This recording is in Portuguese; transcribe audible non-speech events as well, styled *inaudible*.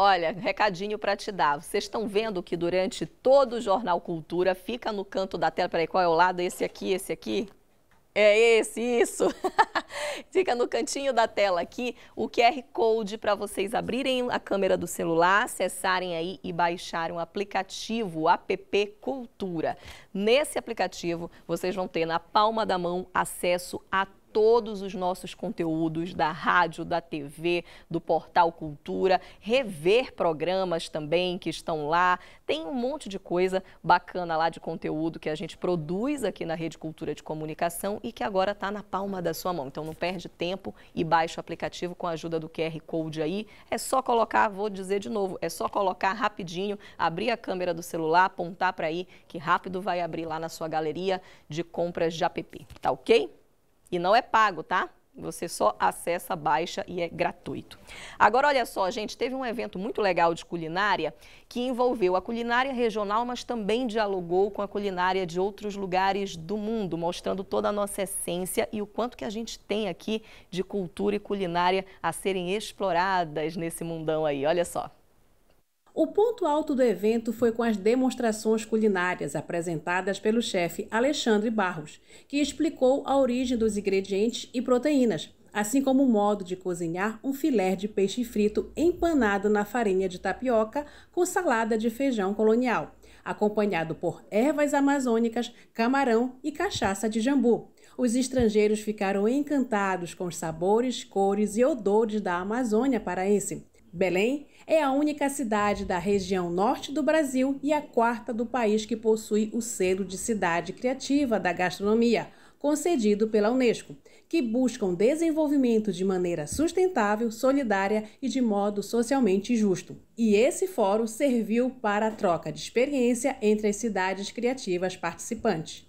Olha, recadinho para te dar. Vocês estão vendo que durante todo o Jornal Cultura fica no canto da tela. Peraí, qual é o lado? Esse aqui, esse aqui? É esse, isso. *laughs* Fica no cantinho da tela aqui o QR Code para vocês abrirem a câmera do celular, acessarem aí e baixarem o aplicativo o App Cultura. Nesse aplicativo, vocês vão ter na palma da mão acesso a todos os nossos conteúdos da rádio, da TV, do portal Cultura, rever programas também que estão lá. Tem um monte de coisa bacana lá de conteúdo que a gente produz aqui na Rede Cultura de Comunicação e que agora está na palma da sua mão. Então não perde tempo e baixa o aplicativo com a ajuda do QR Code aí. É só colocar, vou dizer de novo, é só colocar rapidinho, abrir a câmera do celular, apontar para aí, que rápido vai abrir lá na sua galeria de compras de app. Tá ok? E não é pago, tá? Você só acessa, baixa e é gratuito. Agora, olha só, gente, teve um evento muito legal de culinária que envolveu a culinária regional, mas também dialogou com a culinária de outros lugares do mundo, mostrando toda a nossa essência e o quanto que a gente tem aqui de cultura e culinária a serem exploradas nesse mundão aí. Olha só. O ponto alto do evento foi com as demonstrações culinárias apresentadas pelo chefe Alexandre Barros, que explicou a origem dos ingredientes e proteínas, assim como o modo de cozinhar um filé de peixe frito empanado na farinha de tapioca com salada de feijão colonial, acompanhado por ervas amazônicas, camarão e cachaça de jambu. Os estrangeiros ficaram encantados com os sabores, cores e odores da Amazônia paraense. Belém é a única cidade da região norte do Brasil e a quarta do país que possui o selo de Cidade Criativa da Gastronomia, concedido pela Unesco, que busca um desenvolvimento de maneira sustentável, solidária e de modo socialmente justo. E esse fórum serviu para a troca de experiência entre as cidades criativas participantes.